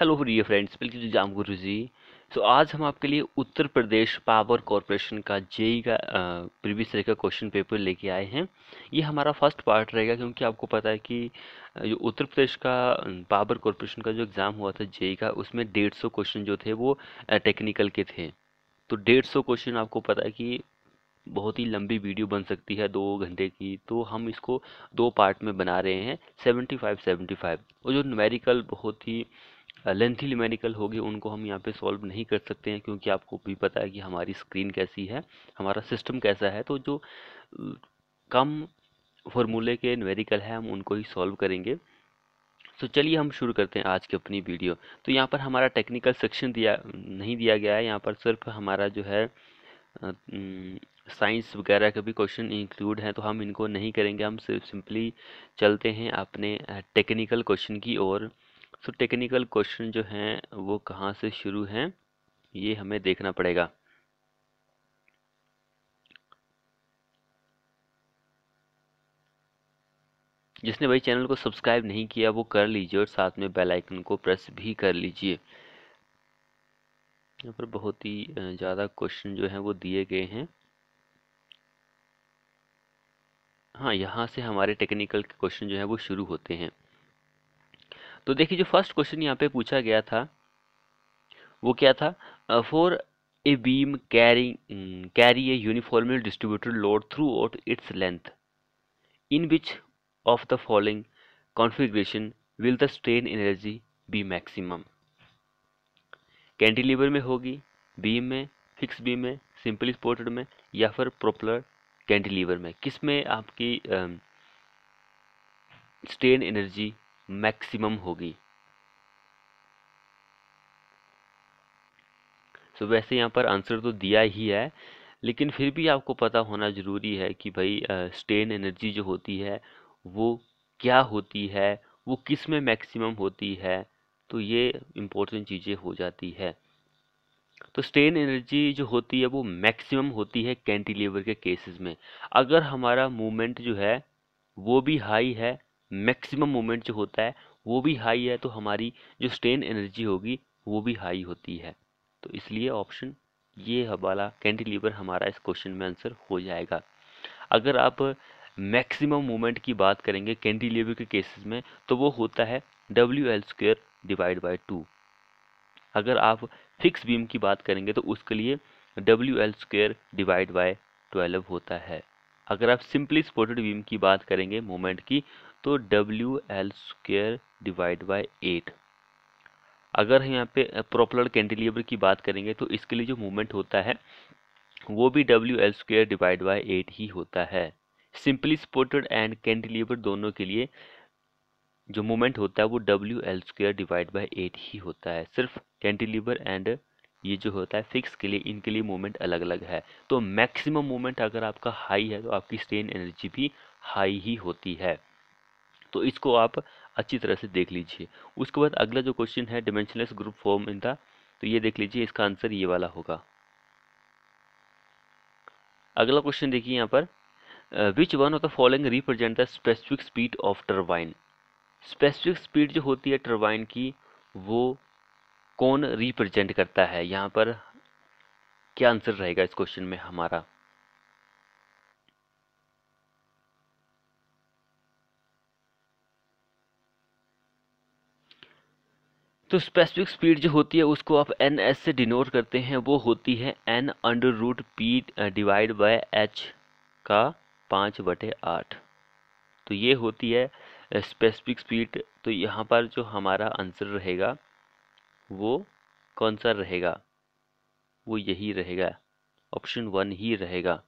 hello dear friends बिल्कुल जाम गुरु जी सो तो आज हम आपके लिए उत्तर प्रदेश पावर कॉरपोरेशन का जेई का प्रीवियस ईयर का क्वेश्चन पेपर लेके आए हैं ये हमारा फर्स्ट पार्ट रहेगा क्योंकि आपको पता है कि जो उत्तर प्रदेश का पावर कॉरपोरेशन का जो एग्ज़ाम हुआ था जेई का उसमें डेढ़ सौ क्वेश्चन जो थे वो टेक्निकल के थे तो डेढ़ सौ क्वेश्चन आपको पता है कि बहुत ही लंबी वीडियो बन सकती है दो घंटे की तो हम इसको दो पार्ट में बना रहे हैं सेवेंटी फाइव सेवेंटी फाइव और जो न्यूमेरिकल बहुत ही लेंथी लिमेनिकल होगी उनको हम यहाँ पे सॉल्व नहीं कर सकते हैं क्योंकि आपको भी पता है कि हमारी स्क्रीन कैसी है हमारा सिस्टम कैसा है तो जो कम फॉर्मूले के न्यूमेरिकल है हम उनको ही सॉल्व करेंगे तो चलिए हम शुरू करते हैं आज की अपनी वीडियो तो यहाँ पर हमारा टेक्निकल सेक्शन दिया नहीं दिया गया है यहाँ पर सिर्फ हमारा जो है साइंस वगैरह के भी क्वेश्चन इंक्लूड हैं तो हम इनको नहीं करेंगे हम सिर्फ सिंपली चलते हैं अपने टेक्निकल क्वेश्चन की ओर सो टेक्निकल क्वेश्चन जो हैं वो कहाँ से शुरू हैं ये हमें देखना पड़ेगा जिसने भाई चैनल को सब्सक्राइब नहीं किया वो कर लीजिए और साथ में बेल आइकन को प्रेस भी कर लीजिए यहाँ पर बहुत ही ज़्यादा क्वेश्चन जो हैं वो दिए गए हैं हाँ यहाँ से हमारे टेक्निकल के क्वेश्चन जो हैं वो शुरू होते हैं तो देखिए जो फर्स्ट क्वेश्चन यहाँ पे पूछा गया था वो क्या था for a beam carrying carry a uniformly distributed load throughout its length in which of the following configuration will the strain energy be maximum cantilever में होगी बीम में फिक्स बीम में सिंपल स्पोर्टेड में या फिर प्रोपलर cantilever में किस में आपकी स्ट्रेन एनर्जी मैक्सिमम होगी तो so, वैसे यहाँ पर आंसर तो दिया ही है लेकिन फिर भी आपको पता होना ज़रूरी है कि भाई स्टेन एनर्जी जो होती है वो क्या होती है वो किस में मैक्सिमम होती है तो ये इम्पोर्टेंट चीज़ें हो जाती है तो स्टेन एनर्जी जो होती है वो मैक्सिमम होती है कैंटिलीवर के केसेस में अगर हमारा मूवमेंट जो है वो भी हाई है मैक्सिमम मोमेंट जो होता है वो भी हाई है तो हमारी जो स्ट्रेन एनर्जी होगी वो भी हाई होती है तो इसलिए ऑप्शन ये हवाला कैंटिलीवर हमारा इस क्वेश्चन में आंसर हो जाएगा अगर आप मैक्सिमम मोमेंट की बात करेंगे कैंटिलीवर के केसेस में तो वो होता है W L square divide by two अगर आप फिक्स बीम की बात करेंगे तो उसके लिए W L square divide by twelve होता है अगर आप सिंपली सपोर्टेड बीम की बात करेंगे मोमेंट की तो W L square divide by eight अगर हम यहाँ पे प्रोपलर कैंटिलीवर की बात करेंगे तो इसके लिए जो मूवमेंट होता है वो भी W L square divide by eight ही होता है सिंपली सपोर्टेड एंड कैंटिलीवर दोनों के लिए जो मूवमेंट होता है वो W L square divide by eight ही होता है सिर्फ कैंटिलीवर एंड ये जो होता है फिक्स के लिए इनके लिए मोमेंट अलग अलग है तो मैक्सिमम मोमेंट अगर आपका हाई है तो आपकी स्ट्रेन एनर्जी भी हाई ही होती है तो इसको आप अच्छी तरह से देख लीजिए उसके बाद अगला जो क्वेश्चन है dimensionless group form in the तो ये देख लीजिए इसका आंसर ये वाला होगा अगला क्वेश्चन देखिए यहाँ पर which one of the following represent the specific speed of turbine specific speed जो होती है टर्बाइन की वो कौन रिप्रेजेंट करता है यहाँ पर क्या आंसर रहेगा इस क्वेश्चन में हमारा तो स्पेसिफिक स्पीड जो होती है उसको आप एन एस से डिनोट करते हैं वो होती है N under root P divide by H का पाँच बटे आठ तो ये होती है स्पेसिफिक स्पीड तो यहाँ पर जो हमारा आंसर रहेगा वो कौन सा रहेगा वो यही रहेगा ऑप्शन वन ही रहेगा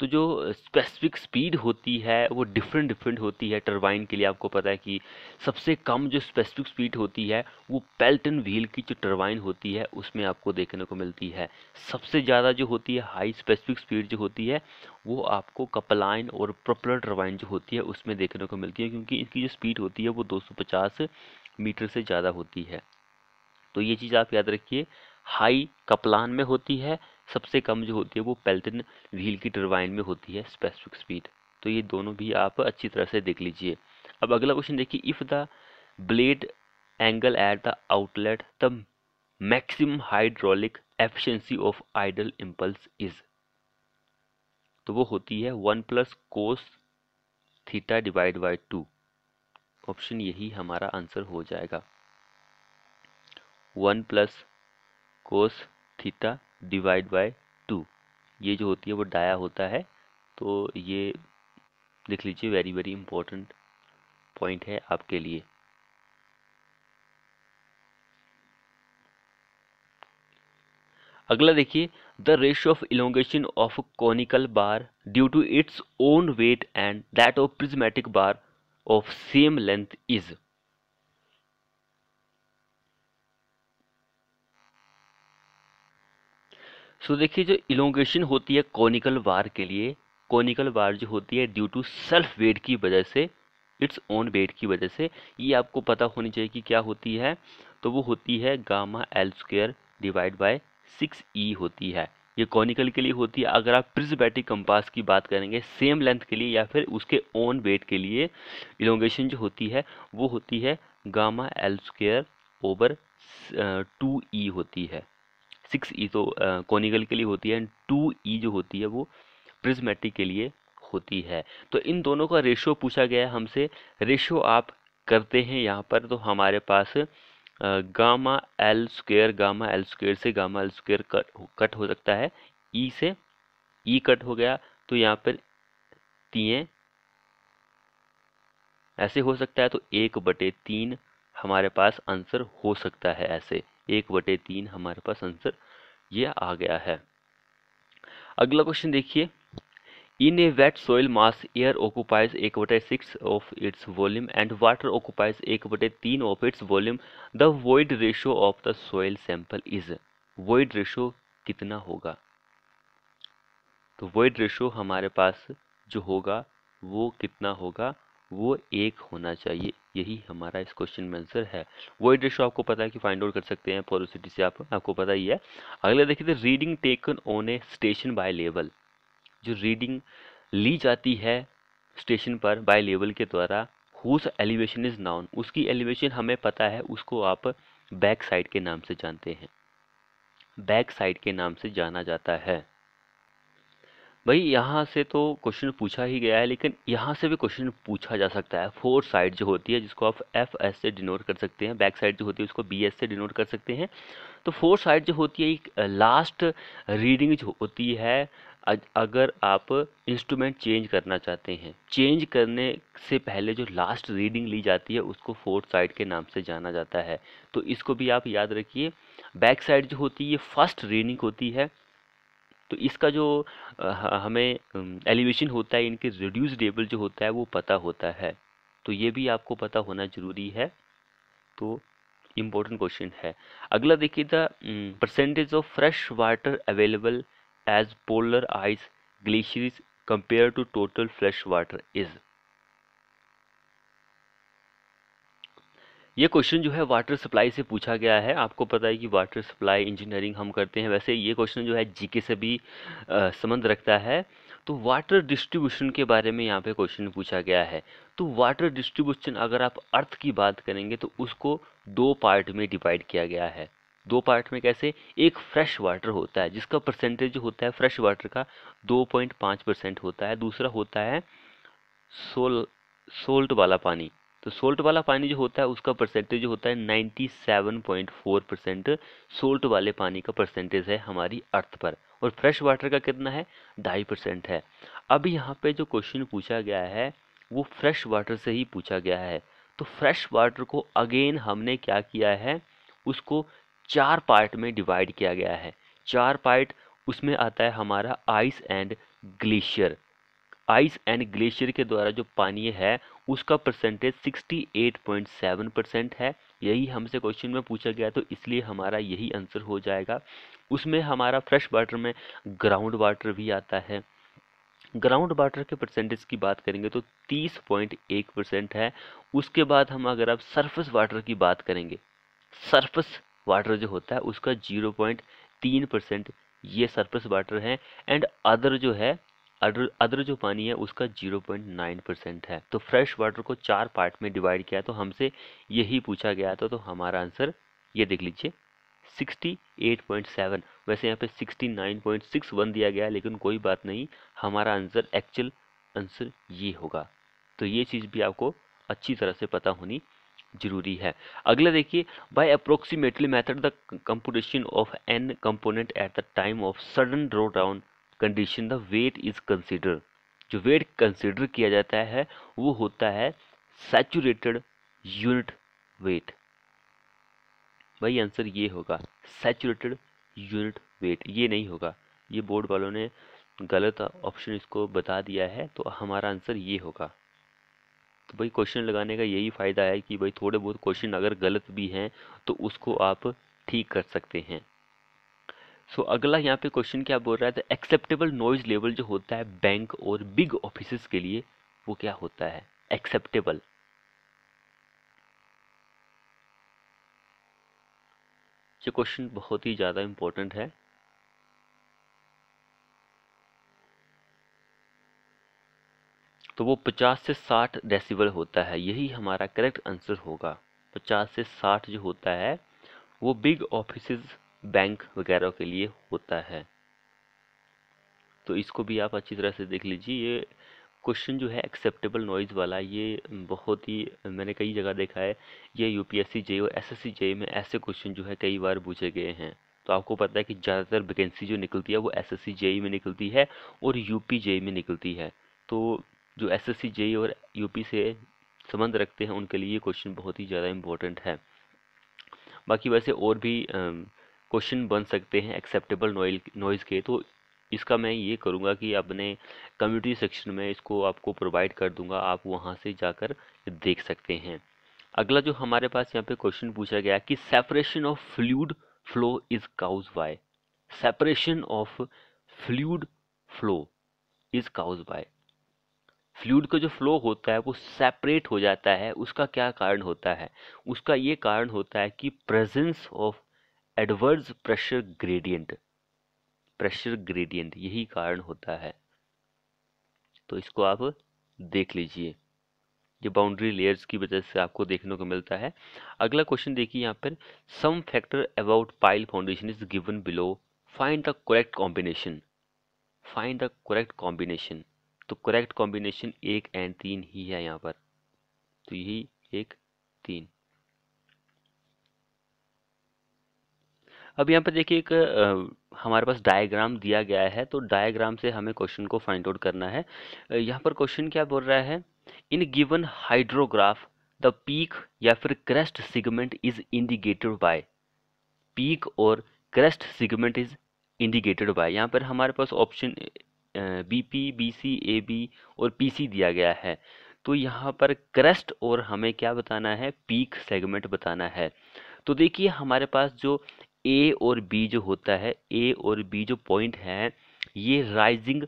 तो जो स्पेसिफिक स्पीड होती है वो डिफरेंट डिफरेंट होती है टरबाइन के लिए आपको पता है कि सबसे कम जो स्पेसिफिक स्पीड होती है वो पेल्टन व्हील की जो टरबाइन होती है उसमें आपको देखने को मिलती है सबसे ज़्यादा जो होती है हाई स्पेसिफिक स्पीड जो होती है वो आपको कपलाइन और प्रोपलर टरबाइन जो होती है उसमें देखने को मिलती है क्योंकि इनकी जो स्पीड होती है वो दो मीटर से ज़्यादा होती है तो ये चीज़ आप याद रखिए हाई कपलान में होती है सबसे कम जो होती है वो पेल्टन व्हील की टर्बाइन में होती है स्पेसिफिक स्पीड तो ये दोनों भी आप अच्छी तरह से देख लीजिए अब अगला क्वेश्चन देखिए if the blade angle at the outlet the maximum hydraulic efficiency of ideal impulse is तो वो होती है one plus cos theta divide by two option यही हमारा आंसर हो जाएगा one plus cos theta divide by two ये जो होती है वो डाया होता है तो ये देख लीजिए वेरी वेरी इंपॉर्टेंट पॉइंट है आपके लिए अगला देखिए the ratio of elongation of conical bar due to its own weight and that of prismatic bar of same length is so देखिए जो इलोंगेशन होती है कॉनिकल वार के लिए कॉनिकल वार जो होती है ड्यू टू सेल्फ वेट की वजह से इट्स ओन वेट की वजह से ये आपको पता होनी चाहिए कि क्या होती है तो वो होती है gamma L square divide by six E होती है ये कॉनिकल के लिए होती है अगर आप प्रिजबैटिक कंपास की बात करेंगे सेम लेंथ के लिए या फिर उसके ओन वेट के लिए इलोंगेशन जो होती है वो होती है gamma L square over two E होती है सिक्स ई तो कॉनिकल के लिए होती है एंड टू ई जो होती है वो प्रिज्मेटिक के लिए होती है तो इन दोनों का रेशो पूछा गया है हमसे रेशो आप करते हैं यहाँ पर तो हमारे पास gamma L square gamma L square से गामा एल स्क्वेयर कट हो सकता है ई e से ई e कट हो गया तो यहाँ पर तीन ऐसे हो सकता है तो एक बटे तीन हमारे पास आंसर हो सकता है ऐसे एक बटे तीन हमारे पास आंसर ये आ गया है अगला क्वेश्चन देखिए in a wet soil mass air occupies एक बटे six of its volume and water occupies एक बटे तीन of its volume the void ratio of the soil sample is void ratio कितना होगा तो वॉइड रेशियो हमारे पास जो होगा वो कितना होगा वो एक होना चाहिए यही हमारा इस क्वेश्चन में आंसर है वो एड्रेस आपको पता है कि फाइंड आउट कर सकते हैं पोरोसिटी से आप आपको पता ही है अगला देखिए reading taken on a station by level जो रीडिंग ली जाती है स्टेशन पर बाय लेवल के द्वारा हुस एलिवेशन इज़ नाउन उसकी एलिवेशन हमें पता है उसको आप बैक साइड के नाम से जानते हैं बैक साइड के नाम से जाना जाता है भाई यहाँ से तो क्वेश्चन पूछा ही गया है लेकिन यहाँ से भी क्वेश्चन पूछा जा सकता है फोर साइड जो होती है जिसको आप एफ एस से डिनोट कर सकते हैं बैक साइड जो होती है उसको बी एस से डिनोट कर सकते हैं तो फोर साइड जो होती है एक लास्ट रीडिंग जो होती है अगर आप इंस्ट्रूमेंट चेंज करना चाहते हैं चेंज करने से पहले जो लास्ट रीडिंग ली जाती है उसको फोर्थ साइड के नाम से जाना जाता है तो इसको भी आप याद रखिए बैक साइड जो होती है ये फर्स्ट रीडिंग होती है तो इसका जो हमें एलिवेशन होता है इनके रिड्यूस डेबल जो होता है वो पता होता है तो ये भी आपको पता होना ज़रूरी है तो इम्पोर्टेंट क्वेश्चन है अगला देखिए the percentage of fresh water available as polar ice glaciers compare to total fresh water is ये क्वेश्चन जो है वाटर सप्लाई से पूछा गया है आपको पता है कि वाटर सप्लाई इंजीनियरिंग हम करते हैं वैसे ये क्वेश्चन जो है जीके से भी संबंध रखता है तो वाटर डिस्ट्रीब्यूशन के बारे में यहाँ पे क्वेश्चन पूछा गया है तो वाटर डिस्ट्रीब्यूशन अगर आप अर्थ की बात करेंगे तो उसको दो पार्ट में डिवाइड किया गया है दो पार्ट में कैसे एक फ्रेश वाटर होता है जिसका परसेंटेज होता है फ्रेश वाटर का दो पॉइंट पाँच परसेंट होता है दूसरा होता है सोल सोल्ट वाला पानी तो सोल्ट वाला पानी जो होता है उसका परसेंटेज होता है 97.4 परसेंट सोल्ट वाले पानी का परसेंटेज है हमारी अर्थ पर और फ्रेश वाटर का कितना है ढाई परसेंट है अब यहाँ पे जो क्वेश्चन पूछा गया है वो फ्रेश वाटर से ही पूछा गया है तो फ्रेश वाटर को अगेन हमने क्या किया है उसको चार पार्ट में डिवाइड किया गया है चार पार्ट उसमें आता है हमारा ice and glacier ice and glacier के द्वारा जो पानी है उसका परसेंटेज 68.7 परसेंट है यही हमसे क्वेश्चन में पूछा गया तो इसलिए हमारा यही आंसर हो जाएगा उसमें हमारा फ्रेश वाटर में ग्राउंड वाटर भी आता है ग्राउंड वाटर के परसेंटेज की बात करेंगे तो 30.1 परसेंट है उसके बाद हम अगर आप सरफेस वाटर की बात करेंगे सरफेस वाटर जो होता है उसका 0.3 परसेंट ये सरफेस वाटर है एंड अदर जो है अदर जो पानी है उसका 0.9 परसेंट है तो फ्रेश वाटर को चार पार्ट में डिवाइड किया तो हमसे यही पूछा गया था तो हमारा आंसर ये देख लीजिए 68.7 वैसे यहाँ पे 69.61 दिया गया लेकिन कोई बात नहीं हमारा आंसर एक्चुअल आंसर ये होगा तो ये चीज़ भी आपको अच्छी तरह से पता होनी जरूरी है अगला देखिए by approximately method the composition of an component at the time of sudden draw down condition the weight is consider जो वेट कंसिडर किया जाता है वो होता है सैचुरेटेड यूनिट वेट भाई आंसर ये होगा सैचुरेटेड यूनिट वेट ये नहीं होगा ये बोर्ड वालों ने गलत ऑप्शन इसको बता दिया है तो हमारा आंसर ये होगा तो भाई क्वेश्चन लगाने का यही फ़ायदा है कि भाई थोड़े बहुत क्वेश्चन अगर गलत भी हैं तो उसको आप ठीक कर सकते हैं सो so, अगला यहाँ पे क्वेश्चन क्या बोल रहा है तो एक्सेप्टेबल नॉइज लेवल जो होता है बैंक और बिग ऑफिस के लिए वो क्या होता है एक्सेप्टेबल ये क्वेश्चन बहुत ही ज़्यादा इम्पोर्टेंट है तो वो 50 से 60 डेसिबल होता है यही हमारा करेक्ट आंसर होगा 50 से 60 जो होता है वो बिग ऑफिस बैंक वगैरह के लिए होता है तो इसको भी आप अच्छी तरह से देख लीजिए ये क्वेश्चन जो है एक्सेप्टेबल नॉइज़ वाला ये बहुत ही मैंने कई जगह देखा है ये यूपीएससी जे और एसएससी एस में ऐसे क्वेश्चन जो है कई बार पूछे गए हैं तो आपको पता है कि ज़्यादातर वैकेंसी जो निकलती है वो एसएससी एस में निकलती है और यूपी जेई में निकलती है तो जो एसएससी एस और यूपी से संबंध रखते हैं उनके लिए ये क्वेश्चन बहुत ही ज़्यादा इम्पोर्टेंट है बाकी वैसे और भी क्वेश्चन बन सकते हैं एक्सेप्टेबल नॉइज़ के तो इसका मैं ये करूँगा कि अपने कम्युनिटी सेक्शन में इसको आपको प्रोवाइड कर दूँगा आप वहाँ से जाकर देख सकते हैं अगला जो हमारे पास यहाँ पे क्वेश्चन पूछा गया कि separation of fluid flow is cause by separation of fluid flow is cause by fluid का जो फ्लो होता है वो सेपरेट हो जाता है उसका क्या कारण होता है उसका ये कारण होता है कि presence of adverse pressure gradient pressure gradient यही कारण होता है तो इसको आप देख लीजिए ये बाउंड्री लेयर्स की वजह से आपको देखने को मिलता है अगला क्वेश्चन देखिए यहाँ पर some factor about pile foundation is given below find the correct combination find the correct combination तो करेक्ट कॉम्बिनेशन एक एंड तीन ही है यहाँ पर तो यही एक तीन अब यहाँ पर देखिए एक हमारे पास डायग्राम दिया गया है तो डायग्राम से हमें क्वेश्चन को फाइंड आउट करना है यहाँ पर क्वेश्चन क्या बोल रहा है in given hydrograph the peak या फिर crest segment is indicated by peak और crest segment is indicated by यहाँ पर हमारे पास option B P B C A B और पी सी दिया गया है तो यहाँ पर क्रेस्ट और हमें क्या बताना है पीक सेगमेंट बताना है तो देखिए हमारे पास जो ए और बी जो होता है ए और बी जो पॉइंट है ये राइजिंग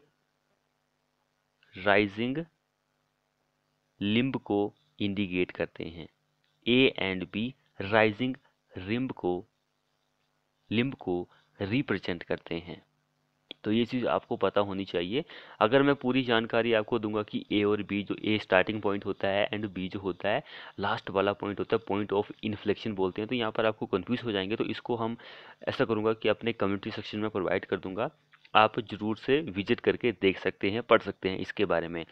राइजिंग लिम्ब को इंडिकेट करते हैं A and B rising limb को लिम्ब को रिप्रेजेंट करते हैं तो ये चीज़ आपको पता होनी चाहिए अगर मैं पूरी जानकारी आपको दूंगा कि ए और बी जो ए स्टार्टिंग पॉइंट होता है एंड बी जो होता है लास्ट वाला पॉइंट होता है पॉइंट ऑफ इन्फ्लेक्शन बोलते हैं तो यहाँ पर आपको कन्फ्यूज़ हो जाएंगे तो इसको हम ऐसा करूँगा कि अपने कम्युनिटी सेक्शन में प्रोवाइड कर दूँगा आप ज़रूर से विजिट करके देख सकते हैं पढ़ सकते हैं इसके बारे में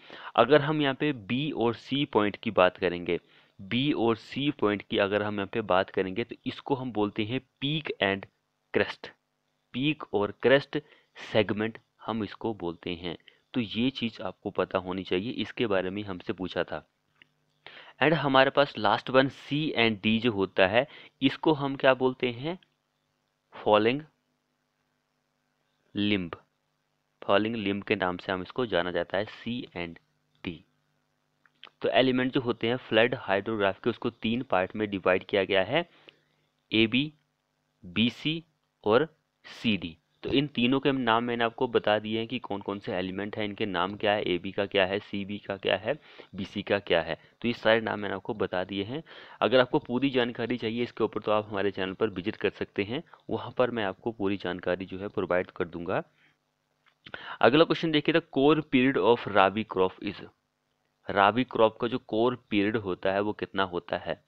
अगर हम यहाँ पे बी और सी पॉइंट की बात करेंगे बी और सी पॉइंट की अगर हम यहाँ पे बात करेंगे तो इसको हम बोलते हैं पीक एंड क्रेस्ट पीक और क्रेस्ट सेगमेंट हम इसको बोलते हैं तो ये चीज़ आपको पता होनी चाहिए इसके बारे में हमसे पूछा था एंड हमारे पास last one C and D जो होता है इसको हम क्या बोलते हैं फॉलिंग लिम्ब फॉलिंग लिम्ब के नाम से हम इसको जाना जाता है सी एंड डी तो एलिमेंट जो होते हैं फ्लड हाइड्रोग्राफ के उसको तीन पार्ट में डिवाइड किया गया है ए बी बी सी और सी डी तो इन तीनों के नाम मैंने आपको बता दिए हैं कि कौन कौन से एलिमेंट हैं इनके नाम क्या है ए बी का क्या है सी बी का क्या है बी सी का क्या है तो ये सारे नाम मैंने आपको बता दिए हैं अगर आपको पूरी जानकारी चाहिए इसके ऊपर तो आप हमारे चैनल पर विजिट कर सकते हैं वहाँ पर मैं आपको पूरी जानकारी जो है प्रोवाइड कर दूंगा अगला क्वेश्चन देखिए the core period of rabi crop is rabi crop का जो कोर पीरियड होता है वो कितना होता है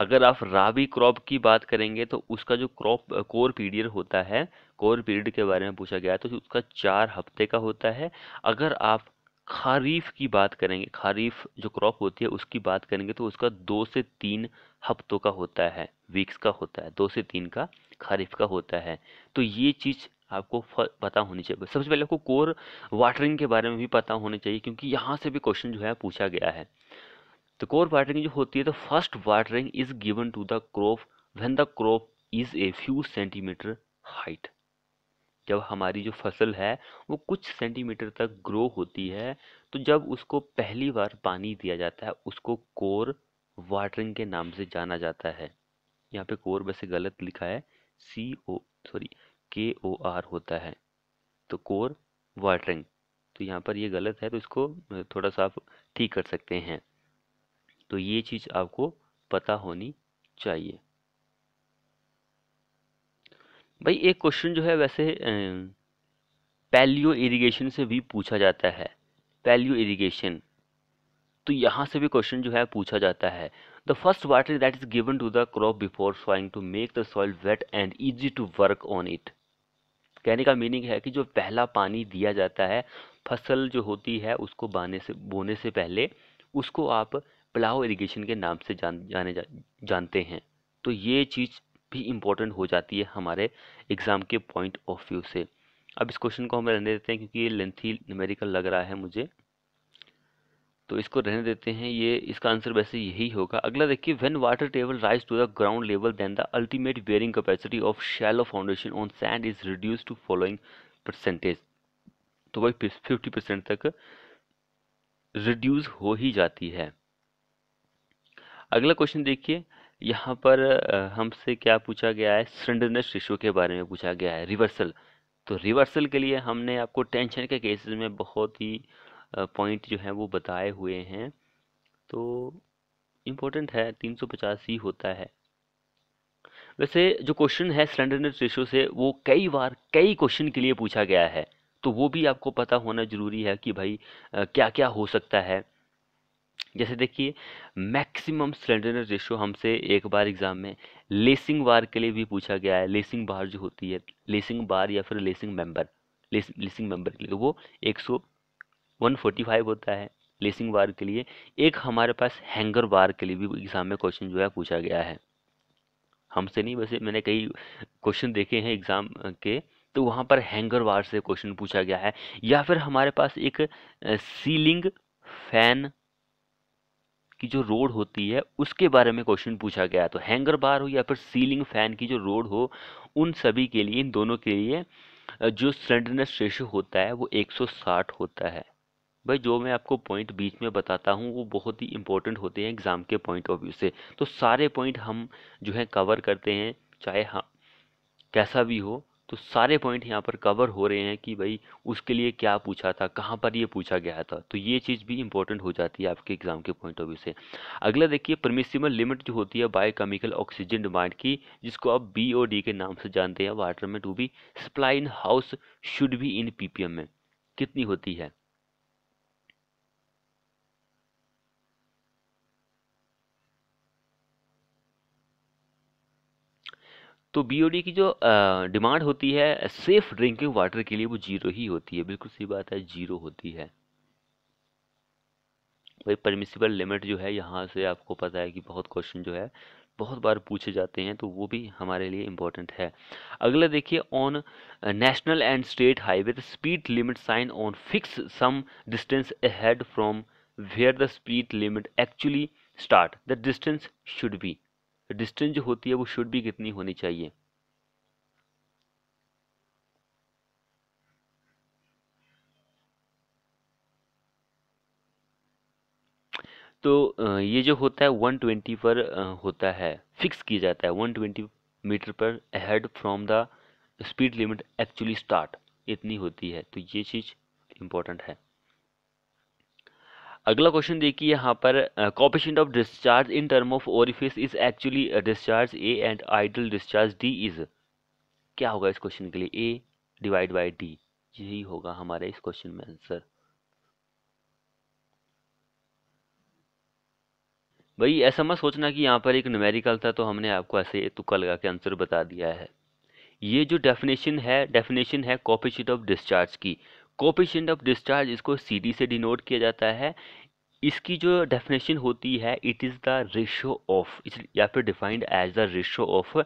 अगर आप राबी क्रॉप की बात करेंगे तो उसका जो क्रॉप कोर पीरियड होता है कोर पीरियड के बारे में पूछा गया है तो उसका चार हफ्ते का होता है अगर आप खारीफ की बात करेंगे खारीफ जो क्रॉप होती है उसकी बात करेंगे तो उसका दो से तीन हफ्तों का होता है वीक्स का होता है दो से तीन का खारीफ का होता है तो ये चीज़ आपको पता होनी चाहिए सबसे पहले आपको कोर वाटरिंग के बारे में भी पता होना चाहिए क्योंकि यहाँ से भी क्वेश्चन जो है पूछा गया है तो कोर वाटरिंग जो होती है तो first watering is given to the crop when the crop is a few centimetre height जब हमारी जो फसल है वो कुछ सेंटीमीटर तक ग्रो होती है तो जब उसको पहली बार पानी दिया जाता है उसको कोर वाटरिंग के नाम से जाना जाता है यहाँ पे कोर वैसे गलत लिखा है सी ओ सॉरी के ओ आर होता है तो कोर वाटरिंग तो यहाँ पर ये गलत है तो इसको थोड़ा सा आप ठीक कर सकते हैं तो ये चीज़ आपको पता होनी चाहिए भाई एक क्वेश्चन जो है वैसे पैलियो इरिगेशन से भी पूछा जाता है पैलियो इरिगेशन तो यहाँ से भी क्वेश्चन जो है पूछा जाता है the first water that is given to the crop before sowing to make the soil wet and easy to work on it कहने का मीनिंग है कि जो पहला पानी दिया जाता है फसल जो होती है उसको बाने से बोने से पहले उसको आप प्लाव इरिगेशन के नाम से जान जाने जा, जानते हैं तो ये चीज़ भी इम्पोर्टेंट हो जाती है हमारे एग्ज़ाम के पॉइंट ऑफ व्यू से अब इस क्वेश्चन को हम रहने देते हैं क्योंकि ये लेंथी न्यूमेरिकल लग रहा है मुझे तो इसको रहने देते हैं ये इसका आंसर वैसे यही होगा अगला देखिए when water table rise to the ground level then the ultimate bearing capacity of shallow foundation on sand is reduce to following percentage तो वही फिफ्टी परसेंट तक रिड्यूस हो ही जाती है अगला क्वेश्चन देखिए यहाँ पर हमसे क्या पूछा गया है सिलेंडरनेस रेशियो के बारे में पूछा गया है रिवर्सल तो रिवर्सल के लिए हमने आपको टेंशन के केसेस में बहुत ही पॉइंट जो है वो बताए हुए हैं तो इम्पोर्टेंट है तीन सौ पचास ही होता है वैसे जो क्वेश्चन है सिलेंडरनेस रेशियो से वो कई बार कई क्वेश्चन के लिए पूछा गया है तो वो भी आपको पता होना ज़रूरी है कि भाई क्या क्या हो सकता है जैसे देखिए मैक्सिमम स्लेंडरनेस रेशो हमसे एक बार एग्ज़ाम में लेसिंग बार के लिए भी पूछा गया है लेसिंग बार जो होती है लेसिंग बार या फिर lacing member lace, lacing member के लिए वो एक सौ वन फोर्टी फाइव होता है लेसिंग बार के लिए एक हमारे पास हैंगर बार के लिए भी एग्ज़ाम में क्वेश्चन जो है पूछा गया है हमसे नहीं वैसे मैंने कई क्वेश्चन देखे हैं एग्ज़ाम के तो वहाँ पर हैंगर बार से क्वेश्चन पूछा गया है या फिर हमारे पास एक सीलिंग फैन की जो रोड होती है उसके बारे में क्वेश्चन पूछा गया तो हैंगर बार हो या फिर सीलिंग फैन की जो रोड हो उन सभी के लिए इन दोनों के लिए जो स्लेंडरनेस रेशो होता है वो 160 होता है भाई जो मैं आपको पॉइंट बीच में बताता हूँ वो बहुत ही इंपॉर्टेंट होते हैं एग्ज़ाम के पॉइंट ऑफ व्यू से तो सारे पॉइंट हम जो है कवर करते हैं चाहे हाँ कैसा भी हो तो सारे पॉइंट यहाँ पर कवर हो रहे हैं कि भाई उसके लिए क्या पूछा था कहाँ पर ये पूछा गया था तो ये चीज़ भी इंपॉर्टेंट हो जाती है आपके एग्जाम के पॉइंट ऑफ व्यू से अगला देखिए परमिसिबल लिमिट जो होती है बायोकेमिकल ऑक्सीजन डिमांड की जिसको आप बी ओ डी के नाम से जानते हैं वाटर में to be supply in house should be in P में कितनी होती है तो बी की जो डिमांड होती है सेफ़ ड्रिंकिंग वाटर के लिए वो जीरो ही होती है बिल्कुल सही बात है जीरो होती है भाई परमिसिबल लिमिट जो है यहाँ से आपको पता है कि बहुत क्वेश्चन जो है बहुत बार पूछे जाते हैं तो वो भी हमारे लिए इम्पोर्टेंट है अगला देखिए on national and state highway the speed limit sign on fix some distance ahead from where the speed limit actually start the distance should be distance जो होती है वो शुड भी कितनी होनी चाहिए तो ये जो होता है 120 पर होता है फिक्स किया जाता है 120 मीटर पर ahead from the speed limit actually start इतनी होती है तो ये चीज़ इम्पोर्टेंट है अगला क्वेश्चन देखिए यहाँ पर coefficient of discharge in term of orifice is actually discharge A and ideal discharge D is क्या होगा इस क्वेश्चन के लिए ए डिवाइड बाई डी यही होगा हमारे इस क्वेश्चन में आंसर भाई ऐसा मत सोचना कि यहाँ पर एक न्यूमेरिकल था तो हमने आपको ऐसे तुक्का लगा के आंसर बता दिया है ये जो डेफिनेशन है डेफिनेशन है कॉपीशीट ऑफ डिस्चार्ज की कोपिशेंट ऑफ डिस्चार्ज इसको सी डी से डिनोट किया जाता है इसकी जो डेफिनेशन होती है it is the ratio of या फिर defined as the ratio of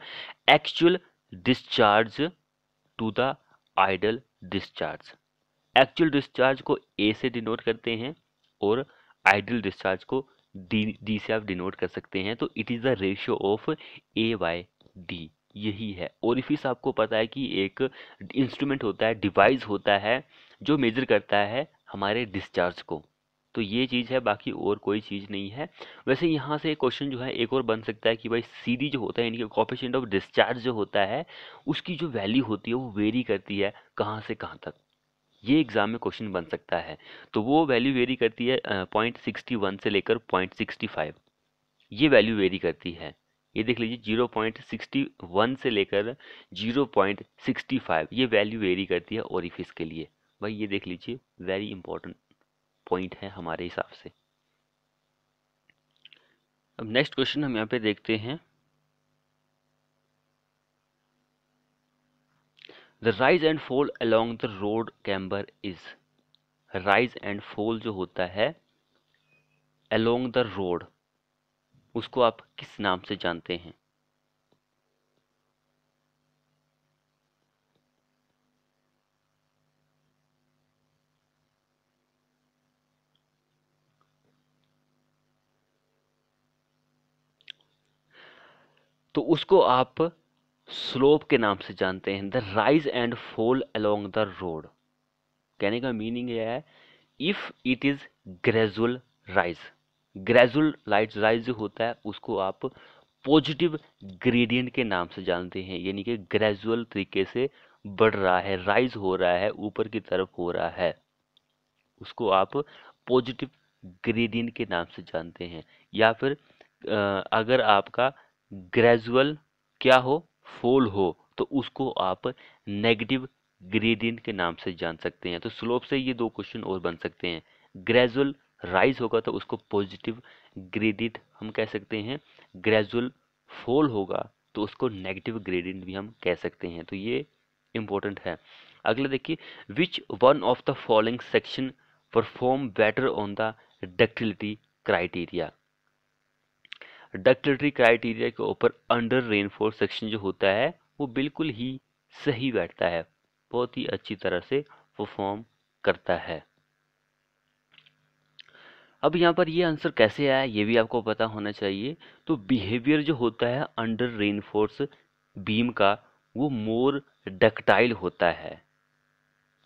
actual discharge to the ideal discharge actual discharge को ए से डिनोट करते हैं और आइडल डिस्चार्ज को डी डी से आप डिनोट कर सकते हैं तो it is the ratio of A by D यही है और ओरिफिस आपको पता है कि एक इंस्ट्रूमेंट होता है डिवाइस होता है जो मेजर करता है हमारे डिस्चार्ज को तो ये चीज़ है बाकी और कोई चीज़ नहीं है वैसे यहाँ से क्वेश्चन जो है एक और बन सकता है कि भाई सी जो होता है यानी कि कॉपिशेंट ऑफ डिस्चार्ज जो होता है उसकी जो वैल्यू होती है वो वेरी करती है कहाँ से कहाँ तक ये एग्ज़ाम में क्वेश्चन बन सकता है तो वो वैल्यू वेरी करती है पॉइंट सिक्सटी वन से लेकर पॉइंट सिक्सटी फाइव ये वैल्यू वेरी करती है ये देख लीजिए जीरो पॉइंट सिक्सटी वन से लेकर जीरो पॉइंट सिक्सटी फाइव ये वैल्यू वेरी करती है ओरिफिस के लिए भाई तो ये देख लीजिए वेरी इंपॉर्टेंट पॉइंट है हमारे हिसाब से अब नेक्स्ट क्वेश्चन हम यहाँ पे देखते हैं the rise and fall along the road camber is rise and fall जो होता है अलोंग द रोड उसको आप किस नाम से जानते हैं तो उसको आप स्लोप के नाम से जानते हैं the rise and fall along the road कहने का मीनिंग यह है if it is gradual rise gradual light rise होता है उसको आप पॉजिटिव ग्रेडियंट के नाम से जानते हैं यानी कि ग्रेजुअल तरीके से बढ़ रहा है राइज हो रहा है ऊपर की तरफ हो रहा है उसको आप पॉजिटिव ग्रेडियंट के नाम से जानते हैं या फिर अगर आपका ग्रेजुअल क्या हो फोल हो तो उसको आप नेगेटिव ग्रेडियंट के नाम से जान सकते हैं तो स्लोप से ये दो क्वेश्चन और बन सकते हैं ग्रेजुअल राइज होगा तो उसको पॉजिटिव ग्रेडियंट हम कह सकते हैं ग्रेजुअल फॉल होगा तो उसको नेगेटिव ग्रेडियंट भी हम कह सकते हैं तो ये इंपॉर्टेंट है अगला देखिए which one of the following section perform better on the ductility criteria ductility criteria के ऊपर अंडर रेनफोर्स सेक्शन जो होता है वो बिल्कुल ही सही बैठता है बहुत ही अच्छी तरह से परफॉर्म करता है अब यहाँ पर ये आंसर कैसे आया ये भी आपको पता होना चाहिए तो बिहेवियर जो होता है अंडर रेनफोर्स बीम का वो मोर डक्टाइल होता है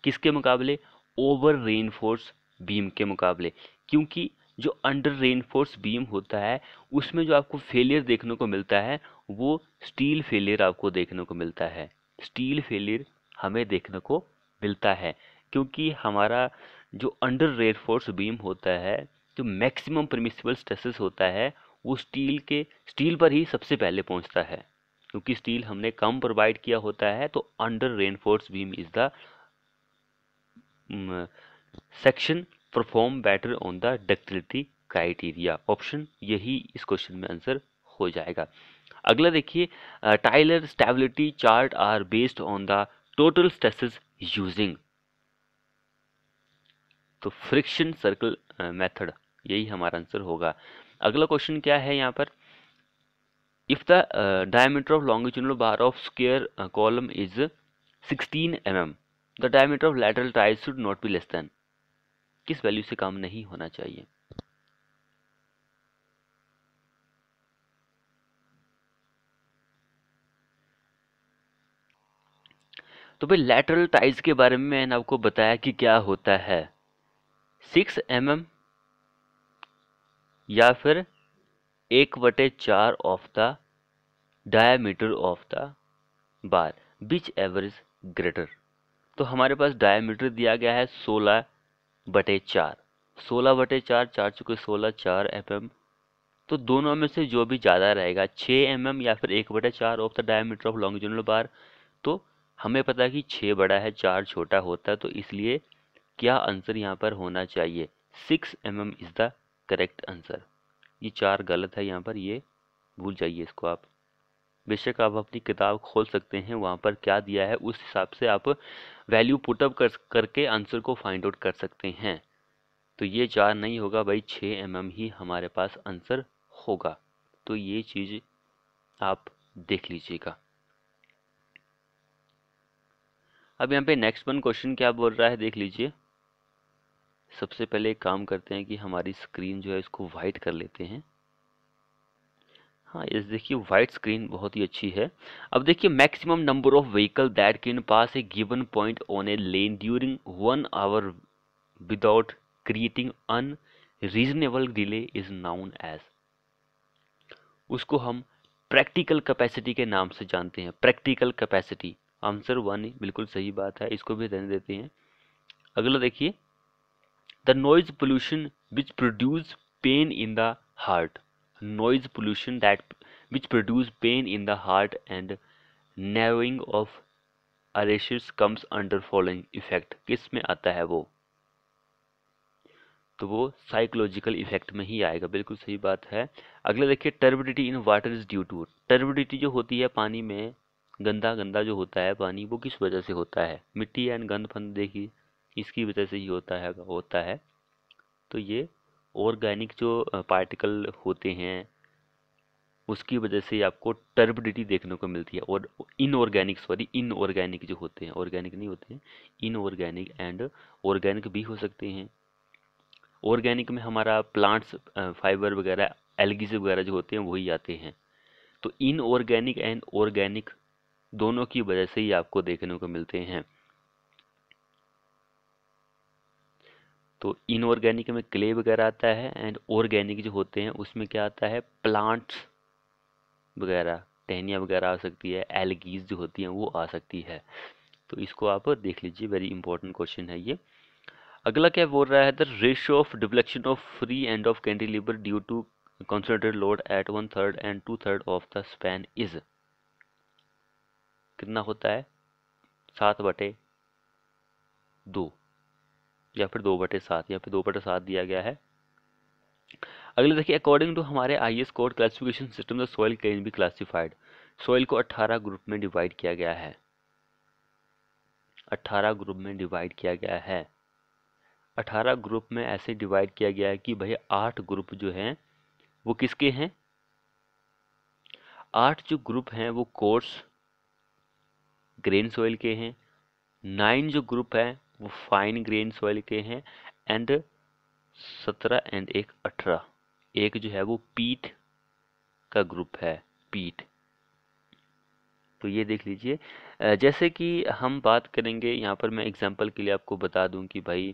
किसके मुकाबले ओवर रेनफोर्स बीम के मुकाबले क्योंकि जो अंडर रेनफोर्स बीम होता है उसमें जो आपको फेलियर देखने को मिलता है वो स्टील फेलियर आपको देखने को मिलता है स्टील फेलियर हमें देखने को मिलता है क्योंकि हमारा जो अंडर रेनफोर्स बीम होता है जो मैक्सिमम परमिसिबल स्ट्रेसेस होता है वो स्टील के स्टील पर ही सबसे पहले पहुंचता है क्योंकि स्टील हमने कम प्रोवाइड किया होता है तो under reinforce beam is the section perform better on the ductility criteria option यही इस क्वेश्चन में आंसर हो जाएगा अगला देखिए Taylor stability chart are based on the total stresses using तो फ्रिक्शन सर्कल मेथड यही हमारा आंसर होगा अगला क्वेश्चन क्या है यहाँ पर if the diameter of longitudinal bar of square column is 16 M the diameter of lateral ties should not be less than किस वैल्यू से काम नहीं होना चाहिए तो भाई लेटरल टाइज के बारे में मैंने आपको बताया कि क्या होता है सिक्स एम mm या फिर एक बटे चार of the diameter of the bar which average greater तो हमारे पास डायामीटर दिया गया है सोलह बटे चार सोलह बटे चार चार चुके सोलह चार एम एम तो दोनों में से जो भी ज़्यादा रहेगा छः एम एम या फिर एक बटे चार of the diameter of longitudinal bar तो हमें पता है कि छः बड़ा है चार छोटा होता है तो इसलिए क्या आंसर यहाँ पर होना चाहिए six M M is the correct answer ये चार गलत है यहाँ पर ये भूल जाइए इसको आप बेशक आप अपनी किताब खोल सकते हैं वहाँ पर क्या दिया है उस हिसाब से आप वैल्यू पुटअप कर करके आंसर को फाइंड आउट कर सकते हैं तो ये चार नहीं होगा भाई छः एम mm ही हमारे पास आंसर होगा तो ये चीज़ आप देख लीजिएगा अब यहाँ पे नेक्स्ट वन क्वेश्चन क्या बोल रहा है देख लीजिए सबसे पहले एक काम करते हैं कि हमारी स्क्रीन जो है इसको वाइट कर लेते हैं हाँ ये देखिए वाइट स्क्रीन बहुत ही अच्छी है अब देखिए maximum number of vehicle that can pass a given point on a lane during one hour without creating unreasonable delay is known as उसको हम प्रैक्टिकल कैपेसिटी के नाम से जानते हैं प्रैक्टिकल कैपेसिटी आंसर वन बिल्कुल सही बात है इसको भी रहने देते हैं अगला देखिए the noise pollution which produce pain in the heart noise pollution that which produce pain in the heart and narrowing of arteries comes under following effect किस में आता है वो तो वो साइकोलॉजिकल इफेक्ट में ही आएगा बिल्कुल सही बात है अगला देखिए turbidity in water is due to turbidity जो होती है पानी में गंदा गंदा जो होता है पानी वो किस वजह से होता है मिट्टी एंड गंद फंद देखिए इसकी वजह से ही होता है होता है तो ये ऑर्गेनिक जो पार्टिकल होते हैं उसकी वजह से आपको टर्बिडिटी देखने को मिलती है और इनऑर्गेनिक सॉरी इनऑर्गेनिक जो होते हैं ऑर्गेनिक नहीं होते हैं इनऑर्गेनिक एंड ऑर्गेनिक भी हो सकते हैं ऑर्गेनिक में हमारा प्लांट्स फाइबर वगैरह एलगीज वगैरह जो होते हैं वही आते हैं तो इनऑर्गेनिक एंड ऑर्गेनिक दोनों की वजह से ही आपको देखने को मिलते हैं तो इनऑर्गेनिक में क्ले वगैरह आता है एंड ऑर्गेनिक जो होते हैं उसमें क्या आता है प्लांट्स वगैरह टहनिया वगैरह आ सकती है एलगीज जो होती हैं वो आ सकती है तो इसको आप देख लीजिए वेरी इंपॉर्टेंट क्वेश्चन है ये अगला क्या बोल रहा है the ratio of deflection of free end of cantilever due to concentrated load at one third and two third of the span is कितना होता है सात बटे दो या फिर दो बटे सात या फिर दो बटे सात दिया गया है अगले देखिए अकॉर्डिंग टू हमारे I S code classification system the soil can be classified soil को अट्ठारह ग्रुप में डिवाइड किया गया है अट्ठारह ग्रुप में डिवाइड किया गया है अट्ठारह ग्रुप में ऐसे डिवाइड किया गया है कि भाई आठ ग्रुप जो हैं वो किसके हैं आठ जो ग्रुप हैं वो कोर्स ग्रेन सोइल के हैं नाइन जो ग्रुप है वो फाइन ग्रेन सॉइल के हैं एंड सत्रह एंड एक अठारह एक जो है वो पीठ का ग्रुप है पीठ तो ये देख लीजिए जैसे कि हम बात करेंगे यहाँ पर मैं एग्जांपल के लिए आपको बता दूं कि भाई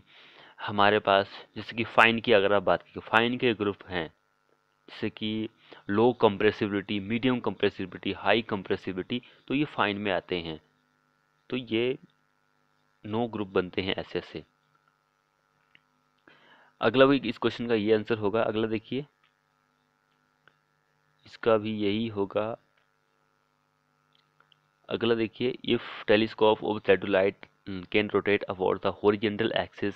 हमारे पास जैसे कि फ़ाइन की अगर आप बात की फ़ाइन तो के ग्रुप हैं जैसे कि low compressibility medium compressibility high compressibility तो ये फ़ाइन में आते हैं तो ये नौ ग्रुप बनते हैं ऐसे ऐसे अगला भी इस क्वेश्चन का ये आंसर होगा अगला देखिए इसका भी यही होगा अगला देखिए if telescope of satellite can rotate about the horizontal axis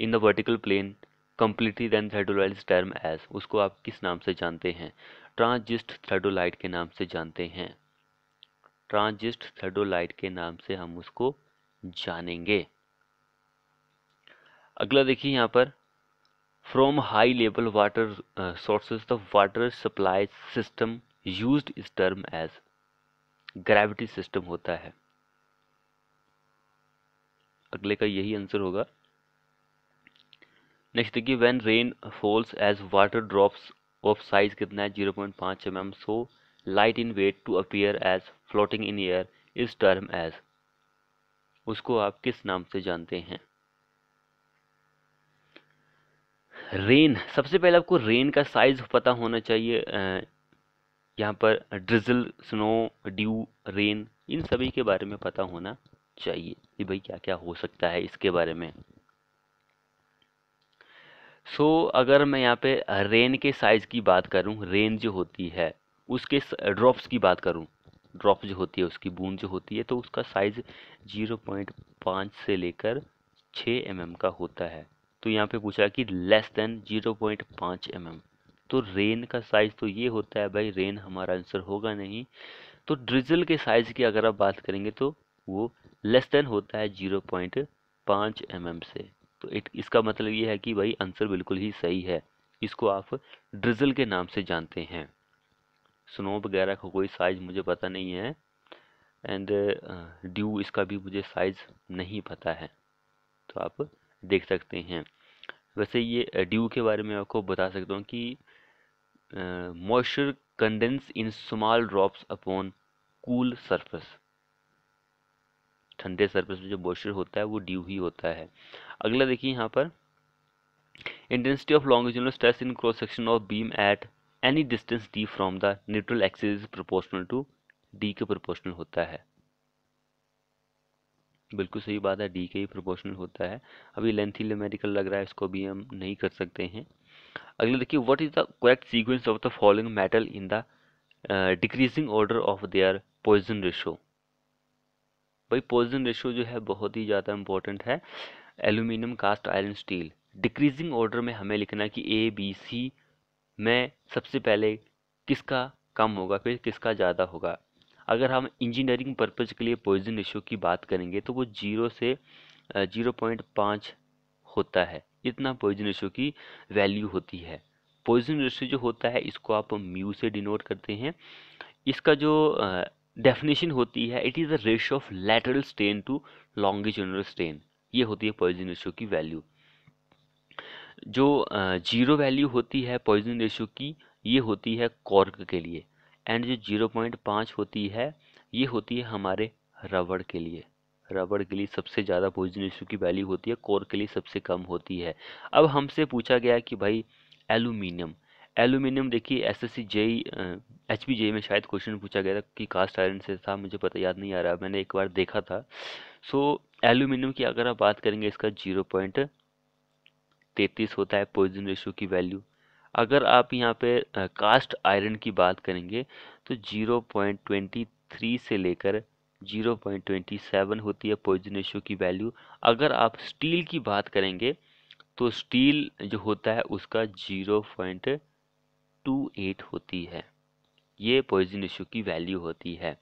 in the vertical plane completely then theodolite term as उसको आप किस नाम से जानते हैं ट्रांजिस्ट थ्रेडोलाइट के नाम से जानते हैं ट्रांजिस्ट थ्रेडोलाइट के नाम से हम उसको जानेंगे अगला देखिए यहाँ पर from high level water sources the water supply system use is term as gravity system होता है अगले का यही आंसर होगा नेक्स्ट देखिए when rain falls as water drops of size कितना है जीरो पॉइंट पांच M M so light in weight to appear as floating in air is term as उसको आप किस नाम से जानते हैं रेन सबसे पहले आपको रेन का साइज पता होना चाहिए यहाँ पर ड्रिजल स्नो ड्यू रेन इन सभी के बारे में पता होना चाहिए कि भाई क्या क्या हो सकता है इसके बारे में सो so, अगर मैं यहाँ पे रेन के साइज़ की बात करूँ रेन जो होती है उसके ड्रॉप्स की बात करूँ ड्रॉप जो होती है उसकी बूंद जो होती है तो उसका साइज़ जीरो पॉइंट पाँच से लेकर छः एम mm का होता है तो यहाँ पे पूछा कि लेस देन जीरो पॉइंट पाँच एम तो रेन का साइज़ तो ये होता है भाई रेन हमारा आंसर होगा नहीं तो ड्रिजल के साइज़ की अगर आप बात करेंगे तो वो लेस देन होता है जीरो पॉइंट पाँच एम से तो इट इसका मतलब ये है कि भाई आंसर बिल्कुल ही सही है इसको आप ड्रिजल के नाम से जानते हैं स्नो वगैरह का कोई साइज़ मुझे पता नहीं है एंड ड्यू uh, इसका भी मुझे साइज़ नहीं पता है तो आप देख सकते हैं वैसे ये ड्यू uh, के बारे में आपको बता सकता हूँ कि moisture condense in small drops upon cool surface ठंडे सरफेस में जो मॉइस्चर होता है वो ड्यू ही होता है अगला देखिए यहाँ पर intensity of longitudinal stress in cross section of beam at any distance D from the neutral axis is proportional to D के प्रोपोर्शनल होता है बिल्कुल सही बात है डी के ही प्रोपोर्शनल होता है अभी लेंथी लेमेरिकल लग रहा है इसको भी हम नहीं कर सकते हैं अगले देखिए what is the correct sequence of the following metal in the decreasing order of their Poisson ratio भाई पॉइजन रेशो जो है बहुत ही ज़्यादा इंपॉर्टेंट है aluminium cast iron steel decreasing order में हमें लिखना कि ए बी सी में सबसे पहले किसका कम होगा फिर किसका ज़्यादा होगा अगर हम इंजीनियरिंग पर्पज़ के लिए पॉइजन रेशो की बात करेंगे तो वो जीरो से जीरो पॉइंट पाँच होता है इतना पॉइजन रेशो की वैल्यू होती है पॉइजन रेशो जो होता है इसको आप म्यू से डिनोट करते हैं इसका जो डेफिनेशन होती है it is the ratio of lateral strain to longitudinal strain ये होती है पॉइजन रेशो की वैल्यू जो जीरो वैल्यू होती है पॉइजन रेशो की ये होती है कॉर्क के लिए एंड जो जीरो पॉइंट पाँच होती है ये होती है हमारे रबड़ के लिए रबड़ के लिए सबसे ज़्यादा पॉइजन रेशो की वैल्यू होती है कॉर्क के लिए सबसे कम होती है अब हमसे पूछा गया कि भाई एलुमिनियम एलुमिनियम देखिए S S C JE H P JE में शायद क्वेश्चन पूछा गया था कि कास्ट आयरन से था मुझे पता याद नहीं आ रहा मैंने एक बार देखा था सो so, एलुमिनियम की अगर आप बात करेंगे इसका जीरो पॉइंट तैतीस होता है पॉइजन रेशो की वैल्यू अगर आप यहाँ पे कास्ट आयरन की बात करेंगे तो जीरो पॉइंट ट्वेंटी थ्री से लेकर जीरो पॉइंट ट्वेंटी सेवन होती है पॉइजन रेशो की वैल्यू अगर आप स्टील की बात करेंगे तो स्टील जो होता है उसका जीरो पॉइंट टू एट होती है ये पॉइजन रेशो की वैल्यू होती है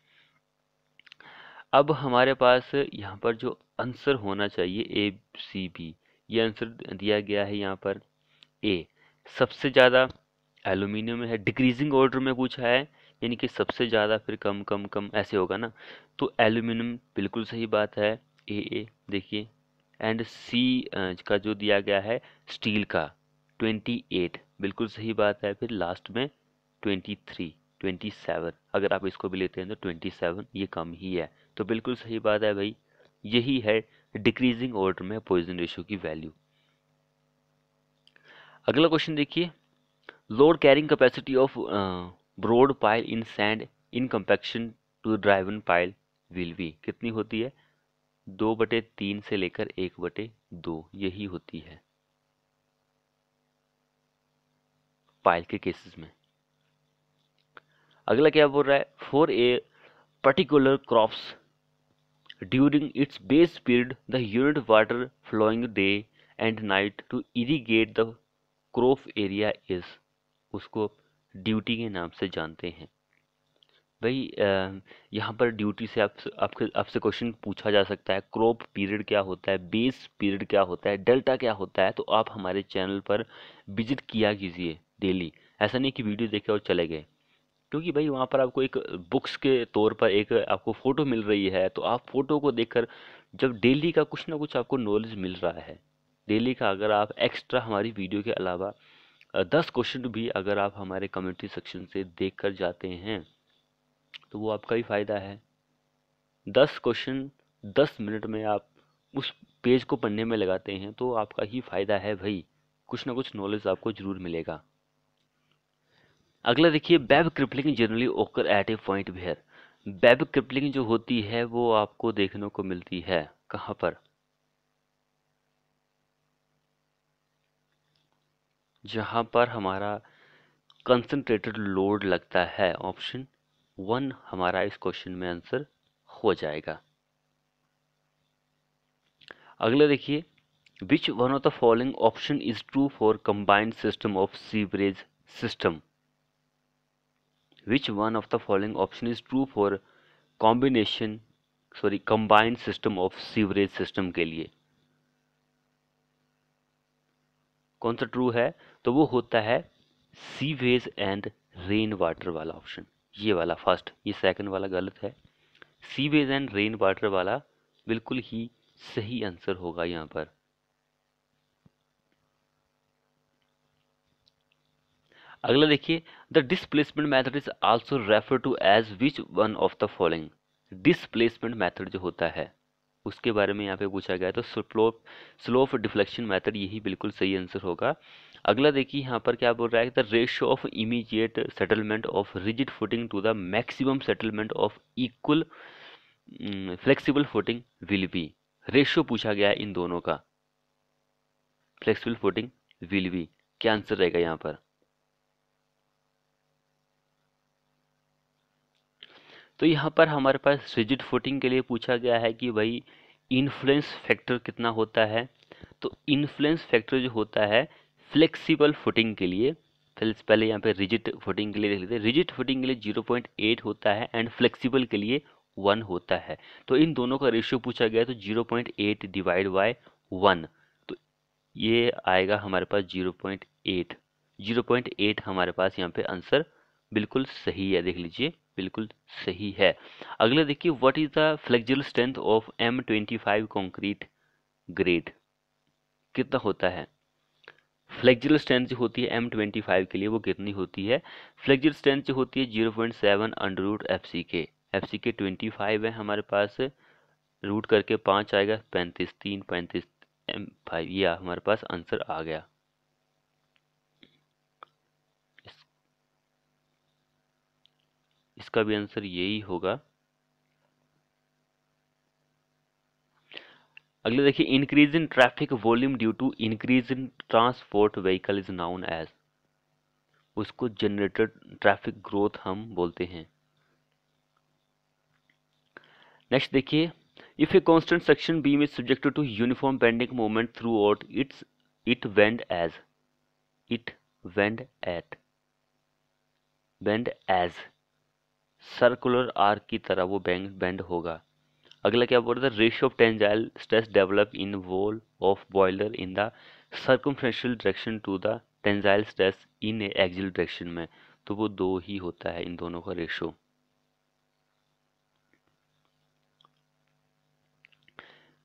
अब हमारे पास यहाँ पर जो आंसर होना चाहिए ए सी बी ये आंसर दिया गया है यहाँ पर ए सबसे ज़्यादा एलुमिनियम है डिक्रीजिंग ऑर्डर में पूछा है यानी कि सबसे ज़्यादा फिर कम कम कम ऐसे होगा ना तो एल्यूमिनियम बिल्कुल सही बात है ए ए देखिए एंड सी का जो दिया गया है स्टील का ट्वेंटी एट बिल्कुल सही बात है फिर लास्ट में ट्वेंटी थ्री ट्वेंटी सेवन अगर आप इसको भी लेते हैं तो ट्वेंटी सेवन ये कम ही है तो बिल्कुल सही बात है भाई यही है डिक्रीजिंग ऑर्डर में पॉइजन रेशो की वैल्यू अगला क्वेश्चन देखिए load carrying capacity of bored pile in sand in comparison to driven pile will be कितनी होती है दो बटे तीन से लेकर एक बटे दो यही होती है पाइल के केसेस में अगला क्या बोल रहा है for a particular crops During its base period, the unit water flowing day and night to irrigate the crop area is उसको ड्यूटी के नाम से जानते हैं भाई यहाँ पर ड्यूटी से आप आपके आपसे क्वेश्चन पूछा जा सकता है क्रॉप पीरियड क्या होता है बेस पीरियड क्या होता है डेल्टा क्या होता है तो आप हमारे चैनल पर विजिट किया कीजिए डेली ऐसा नहीं कि वीडियो देखे और चले गए क्योंकि भाई वहाँ पर आपको एक बुक्स के तौर पर एक आपको फ़ोटो मिल रही है तो आप फ़ोटो को देखकर जब डेली का कुछ ना कुछ आपको नॉलेज मिल रहा है डेली का अगर आप एक्स्ट्रा हमारी वीडियो के अलावा दस क्वेश्चन भी अगर आप हमारे कम्युनिटी सेक्शन से देख कर जाते हैं तो वो आपका ही फ़ायदा है दस क्वेश्चन दस मिनट में आप उस पेज को पढ़ने में लगाते हैं तो आपका ही फ़ायदा है भाई कुछ ना कुछ नॉलेज आपको ज़रूर मिलेगा अगला देखिए web crippling generally occur at a point where web crippling जो होती है वो आपको देखने को मिलती है कहाँ पर जहाँ पर हमारा कंसनट्रेटेड लोड लगता है ऑप्शन वन हमारा इस क्वेश्चन में आंसर हो जाएगा अगला देखिए which one of the following option is true for combined system of sewerage system which one of the following option is true for combination sorry combined system of sewerage system के लिए कौन सा true है तो वो होता है sewage and rain water वाला ऑप्शन ये वाला फर्स्ट ये सेकंड वाला गलत है सीवेज एंड रेन वाटर वाला बिल्कुल ही सही आंसर होगा यहाँ पर अगला देखिए the displacement method is also refer to as which one of the following displacement method जो होता है उसके बारे में यहाँ पे पूछा गया तो slope slow of deflection method यही बिल्कुल सही आंसर होगा अगला देखिए यहाँ पर क्या बोल रहा है the ratio of immediate settlement of rigid footing to the maximum settlement of equal flexible footing will be ratio पूछा गया है इन दोनों का फ्लेक्सिबल फुटिंग विल बी क्या आंसर रहेगा यहाँ पर तो यहाँ पर हमारे पास रिजिड फुटिंग के लिए पूछा गया है कि भाई इन्फ्लुएंस फैक्टर कितना होता है तो इन्फ्लुएंस फैक्टर जो होता है फ्लेक्सिबल फुटिंग के लिए पहले यहाँ पे रिजिट फुटिंग के लिए देख लेते हैं रिजिट फुटिंग के लिए जीरो पॉइंट एट होता है एंड फ्लेक्सिबल के लिए वन होता है तो इन दोनों का रेशियो पूछा गया तो zero point eight divide by one तो ये आएगा हमारे पास zero point eight zero point eight हमारे पास यहाँ पे आंसर बिल्कुल सही है देख लीजिए बिल्कुल सही है अगला देखिए what is the flexible strength of M twenty five concrete grade कितना होता है फ्लेक्जिबल स्ट्रेंथ जो होती है एम ट्वेंटी फाइव के लिए वो कितनी होती है फ्लेक्सिबल स्ट्रेंथ जो होती है zero point seven under root F C के एफ सी के ट्वेंटी फाइव है हमारे पास रूट करके पाँच आएगा पैंतीस तीन पैंतीस एम फाइव ये हमारे पास आंसर आ गया इसका भी आंसर यही होगा अगले देखिए increase in traffic volume due to increase in transport vehicle is known as उसको जनरेटेड ट्रैफिक ग्रोथ हम बोलते हैं नेक्स्ट देखिए if a constant section beam is subjected to uniform bending moment throughout its it bend as it bend at bend as circular arc की तरह वो bank bend होगा अगला क्या बोल रहे थे ratio of tensile stress develop in wall of boiler in the circumferential direction to the tensile stress in axial direction में तो वो दो ही होता है इन दोनों का रेशो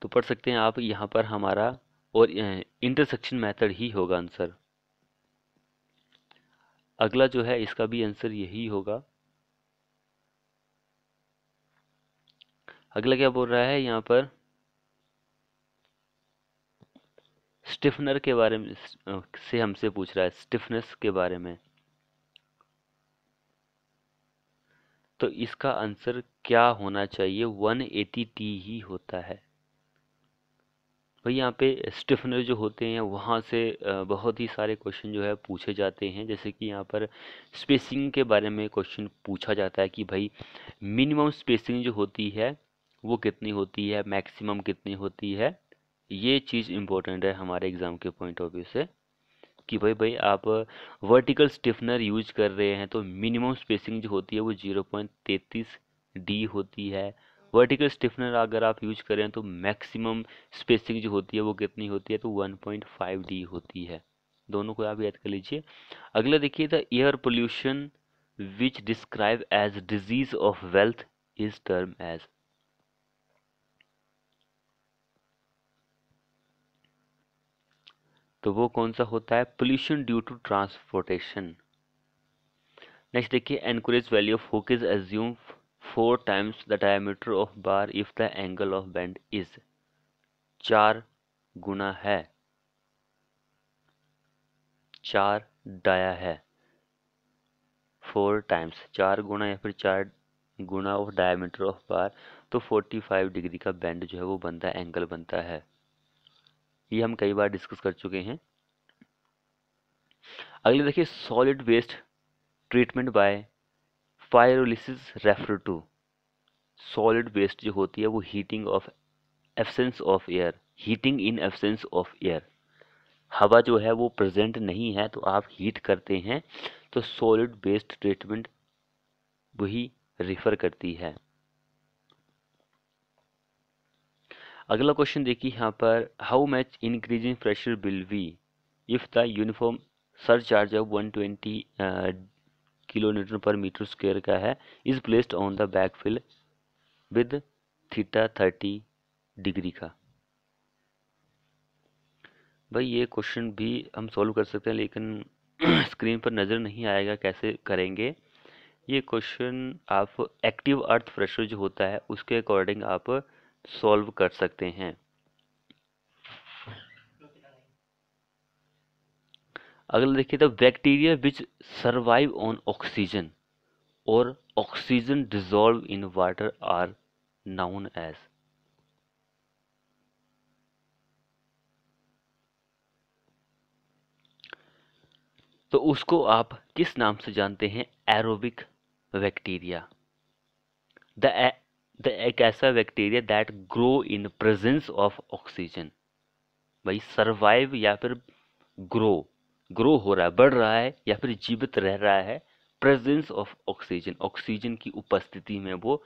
तो पढ़ सकते हैं आप यहाँ पर हमारा और इंटरसेक्शन मेथड ही होगा आंसर अगला जो है इसका भी आंसर यही होगा अगला क्या बोल रहा है यहाँ पर स्टिफनर के बारे में से हमसे पूछ रहा है स्टिफनेस के बारे में तो इसका आंसर क्या होना चाहिए वन एटी टी ही होता है भाई यहाँ पे स्टिफनर जो होते हैं वहाँ से बहुत ही सारे क्वेश्चन जो है पूछे जाते हैं जैसे कि यहाँ पर स्पेसिंग के बारे में क्वेश्चन पूछा जाता है कि भाई मिनिमम स्पेसिंग जो होती है वो कितनी होती है मैक्सिमम कितनी होती है ये चीज़ इम्पोर्टेंट है हमारे एग्ज़ाम के पॉइंट ऑफ व्यू से कि भाई भाई आप वर्टिकल स्टिफनर यूज कर रहे हैं तो मिनिमम स्पेसिंग जो होती है वो जीरो पॉइंट तैतीस डी होती है वर्टिकल स्टिफनर अगर आप यूज करें तो मैक्सिमम स्पेसिंग जो होती है वो कितनी होती है तो वन पॉइंट फाइव डी होती है दोनों को आप याद कर लीजिए अगला देखिए the air pollution which describe as disease of wealth is term as तो वो कौन सा होता है pollution due to transportation next देखिए anchorage value of hook is assume four times the diameter of bar if the angle of bend is चार गुना है चार डाया है फोर टाइम्स चार गुना या फिर चार गुना ऑफ डायमीटर ऑफ बार तो 45 डिग्री का बैंड जो है वो बनता है एंगल बनता है ये हम कई बार डिस्कस कर चुके हैं अगले देखिए solid waste treatment by pyrolysis refer to solid waste जो होती है वो heating of absence of air heating in absence of air हवा जो है वो प्रेजेंट नहीं है तो आप हीट करते हैं तो सॉलिड वेस्ट ट्रीटमेंट वही रिफ़र करती है अगला क्वेश्चन देखिए यहाँ पर how much increase in pressure will we if the uniform surcharge of one twenty kilo per metre square का है is placed on the backfill with theta thirty degree का भाई ये क्वेश्चन भी हम सॉल्व कर सकते हैं लेकिन स्क्रीन पर नज़र नहीं आएगा कैसे करेंगे ये क्वेश्चन आप एक्टिव अर्थ प्रेशर जो होता है उसके अकॉर्डिंग आप सॉल्व कर सकते हैं अगला देखिए तो bacteria which survive on oxygen और oxygen dissolve in water are known as तो उसको आप किस नाम से जानते हैं एरोबिक बैक्टीरिया द द एक ऐसा bacteria that grow in presence of oxygen भाई सर्वाइव या फिर ग्रो ग्रो हो रहा है बढ़ रहा है या फिर जीवित रह रहा है प्रेजेंस ऑफ ऑक्सीजन ऑक्सीजन की उपस्थिति में वो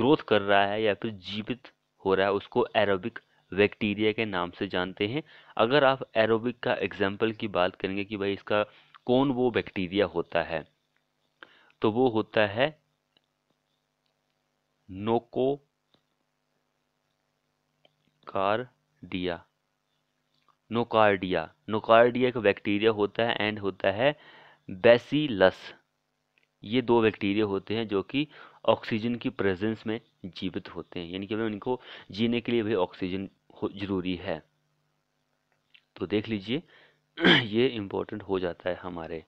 ग्रोथ कर रहा है या फिर जीवित हो रहा है उसको एरोबिक बैक्टीरिया के नाम से जानते हैं अगर आप एरोबिक का एग्जाम्पल की बात करेंगे कि भाई इसका कौन वो बैक्टीरिया होता है तो वो होता है नोको कार्डिया नोकार्डिया नोकार्डिया एक बैक्टीरिया होता है एंड होता है बेसिलस ये दो बैक्टीरिया होते हैं जो कि ऑक्सीजन की प्रेजेंस में जीवित होते हैं यानी कि भाई उनको जीने के लिए भी ऑक्सीजन जरूरी है तो देख लीजिए ये इम्पोर्टेंट हो जाता है हमारे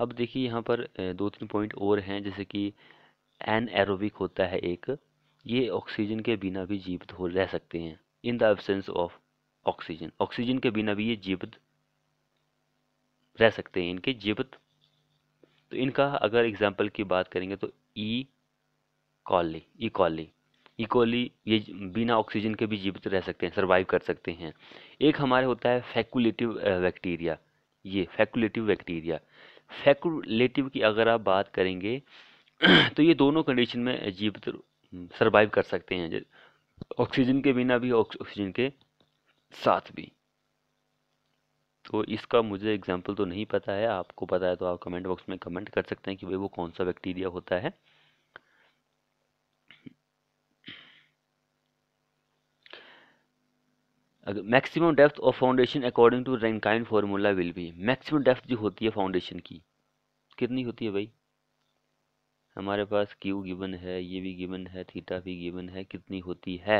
अब देखिए यहाँ पर दो तीन पॉइंट और हैं जैसे कि एन एरोबिक होता है एक ये ऑक्सीजन के बिना भी जीवित हो रह सकते हैं in the absence of oxygen oxygen के बिना भी ये जीवित रह सकते हैं इनके जीवित तो इनका अगर एग्जाम्पल की बात करेंगे तो ई कॉली ई कॉली इकोली ये बिना ऑक्सीजन के भी जीवित रह सकते हैं सर्वाइव कर सकते हैं एक हमारे होता है फैकुलेटिव बैक्टीरिया ये फैकुलेटिव बैक्टीरिया फैकुलेटिव की अगर आप बात करेंगे तो ये दोनों कंडीशन में जीव सर्वाइव कर सकते हैं ऑक्सीजन के बिना भी ऑक्सीजन के साथ भी तो इसका मुझे एग्जाम्पल तो नहीं पता है आपको पता है तो आप कमेंट बॉक्स में कमेंट कर सकते हैं कि भाई वो कौन सा बैक्टीरिया होता है maximum depth of foundation according to Rankine formula will be maximum depth जो होती है फाउंडेशन की कितनी होती है भाई हमारे पास क्यू गिवन है ये भी गिवन है थीटा भी गिवन है कितनी होती है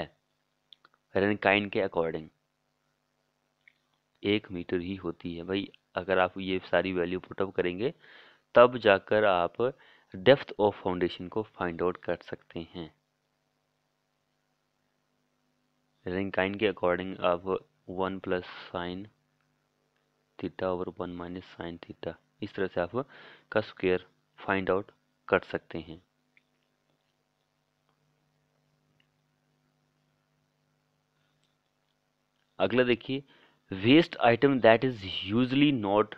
रेनकाइन के अकॉर्डिंग एक मीटर ही होती है भाई अगर आप ये सारी वैल्यू पुटअप करेंगे तब जाकर आप डेप्थ ऑफ फाउंडेशन को फाइंड आउट कर सकते हैं रेंकाइन के अकॉर्डिंग अब वन प्लस साइन थीटा और वन माइनस साइन थीटा इस तरह से आप का स्क्वेयर फाइंड आउट कर सकते हैं अगला देखिए waste item that is usually not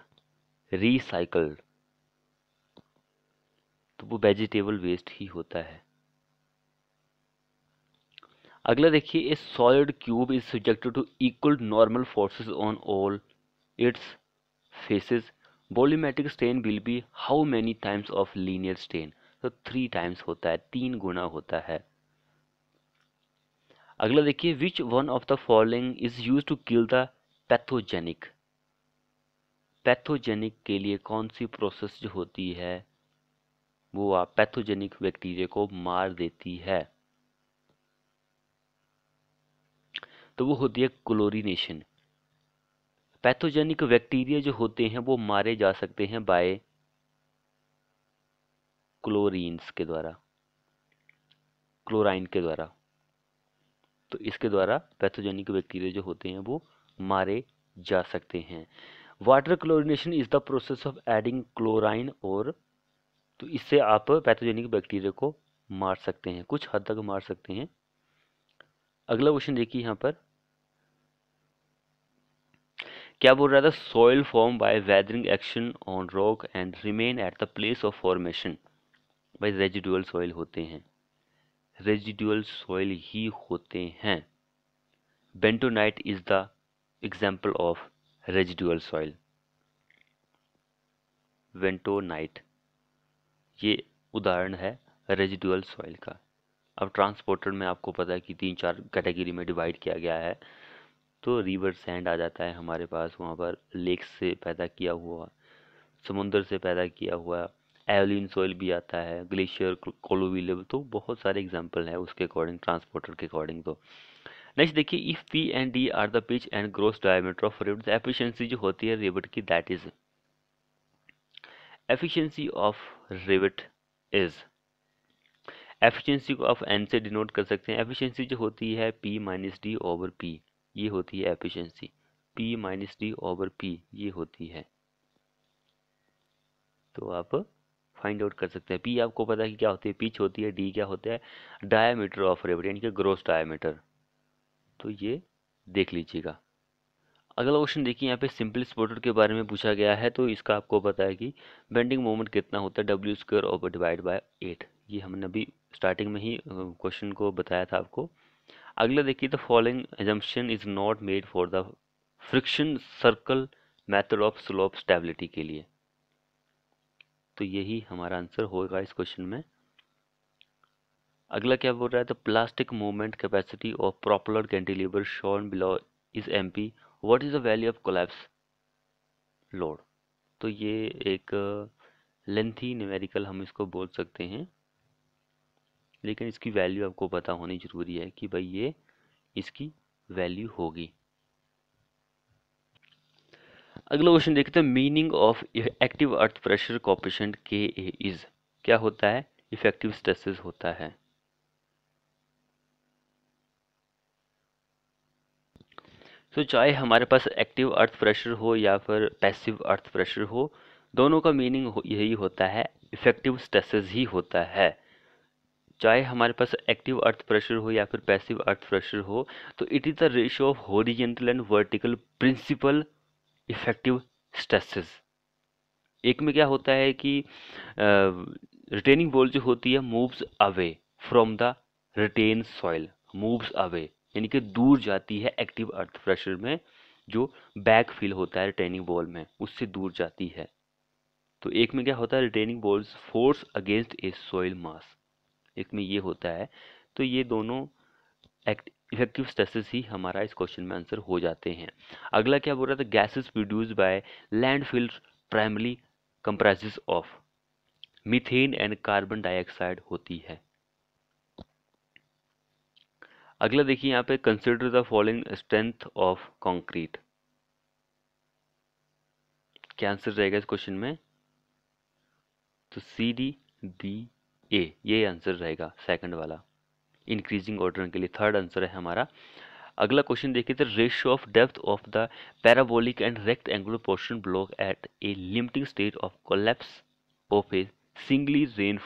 recycled तो वो वेजिटेबल वेस्ट ही होता है अगला देखिए a solid cube is subjected to equal normal forces on all its faces volumetric strain will be how many times of linear strain तो three times होता है तीन गुना होता है अगला देखिए which one of the following is use to kill the pathogenic pathogenic के लिए कौन सी प्रोसेस जो होती है वो आप पैथोजेनिक बैक्टीरिया को मार देती है तो वो होती है क्लोरीनेशन पैथोजेनिक बैक्टीरिया जो होते हैं वो मारे जा सकते हैं बाय क्लोरीन्स के द्वारा क्लोराइन के द्वारा तो इसके द्वारा पैथोजेनिक बैक्टीरिया जो होते हैं वो मारे जा सकते हैं water chlorination is the process of adding chlorine और तो इससे आप पैथोजेनिक बैक्टीरिया को मार सकते हैं कुछ हद तक मार सकते हैं अगला क्वेश्चन देखिए यहाँ पर क्या बोल रहा था soil form by weathering action on rock and remain at the place of formation भाई रेजिडुअल सॉइल होते हैं रेजिडुअल सॉइल ही होते हैं bentonite is the example of residual soil bentonite ये उदाहरण है रेजिडुअल सॉइल का अब ट्रांसपोर्टर में आपको पता है कि तीन चार कैटेगरी में डिवाइड किया गया है तो रिवर सैंड आ जाता है हमारे पास वहाँ पर लेक से पैदा किया हुआ समुंदर से पैदा किया हुआ एवलिन सॉइल भी आता है ग्लेशियर कोलोविल तो बहुत सारे एग्जाम्पल हैं उसके अकॉर्डिंग ट्रांसपोर्टर के अकॉर्डिंग तो नेक्स्ट देखिए if P and D are the pitch and gross diameter of rivet efficiency जो होती है रिवट की that is efficiency of rivet is efficiency को आप एन से डिनोट कर सकते हैं एफिशिएंसी जो होती है P minus D over P ये होती है efficiency P minus D over P ये होती है तो आप फाइंड आउट कर सकते हैं पी आपको पता है कि क्या होती है पिच होती है डी क्या होता है डायमीटर ऑफ रेवर यानी कि ग्रोस डायमीटर तो ये देख लीजिएगा अगला क्वेश्चन देखिए यहाँ पे सिंपल स्पोर्टर के बारे में पूछा गया है तो इसका आपको पता है कि बेंडिंग मोमेंट कितना होता है W square over divide by eight ये हमने अभी स्टार्टिंग में ही क्वेश्चन को बताया था आपको अगला देखिए the following assumption is not made for the friction circle method of slope stability के लिए तो यही हमारा आंसर होगा इस क्वेश्चन में अगला क्या बोल रहा है the plastic movement capacity of propped cantilever shown below is M P what is the value of collapse load तो ये एक लेंथी न्यूमेरिकल हम इसको बोल सकते हैं लेकिन इसकी वैल्यू आपको पता होनी ज़रूरी है कि भाई ये इसकी वैल्यू होगी अगला क्वेश्चन देखते हैं meaning of active earth pressure coefficient K A is क्या होता है इफेक्टिव स्ट्रेसेस होता है सो so, चाहे हमारे पास एक्टिव अर्थ प्रेशर हो या फिर पैसिव अर्थ प्रेशर हो दोनों का मीनिंग यही होता है इफेक्टिव स्ट्रेसेस ही होता है चाहे हमारे पास एक्टिव अर्थ प्रेशर हो या फिर पैसिव अर्थ प्रेशर हो तो it is the ratio of horizontal and vertical principal effective stresses एक में क्या होता है कि रिटेनिंग बॉल जो होती है moves away from the retained soil moves away यानी कि दूर जाती है एक्टिव अर्थ प्रेशर में जो बैक फील होता है रिटेनिंग बॉल में उससे दूर जाती है तो एक में क्या होता है retaining walls force against a soil mass इसमें ये होता है तो ये दोनों एक्ट इफेक्टिव स्ट्रेसेस ही हमारा इस क्वेश्चन में आंसर हो जाते हैं अगला क्या बोल रहा था gases produced by landfill primary comprise of methane and carbon dioxide होती है अगला देखिए यहाँ पे consider the following strength of concrete क्या आंसर रहेगा इस क्वेश्चन में तो सी डी बी ए ये आंसर रहेगा सेकंड वाला इंक्रीजिंग ऑर्डर के लिए थर्ड आंसर है हमारा अगला क्वेश्चन देखिए तो ratio of depth of the parabolic and rectangular portion block at a limiting state of collapse of a singly rein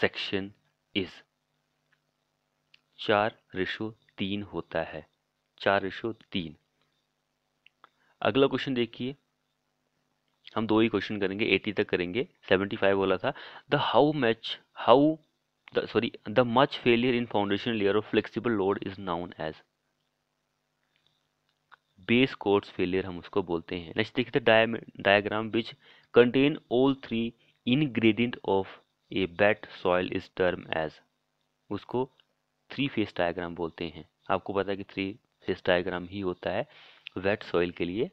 section is चार रेशो तीन होता है चार रेशो तीन अगला क्वेश्चन देखिए हम दो ही क्वेश्चन करेंगे एटी तक करेंगे सेवेंटी फाइव वाला था the how much how sorry the much failure in foundation layer of flexible load is known as base course failure हम उसको बोलते हैं नेक्स्ट देखिए diagram which contain all three ingredient of a wet soil is term as उसको three phase diagram बोलते हैं आपको पता है कि थ्री फेस डायग्राम ही होता है वेट सॉइल के लिए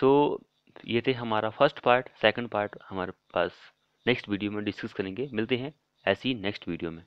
सो so, ये थे हमारा फर्स्ट पार्ट सेकंड पार्ट हमारे पास नेक्स्ट वीडियो में डिस्कस करेंगे मिलते हैं ऐसी नेक्स्ट वीडियो में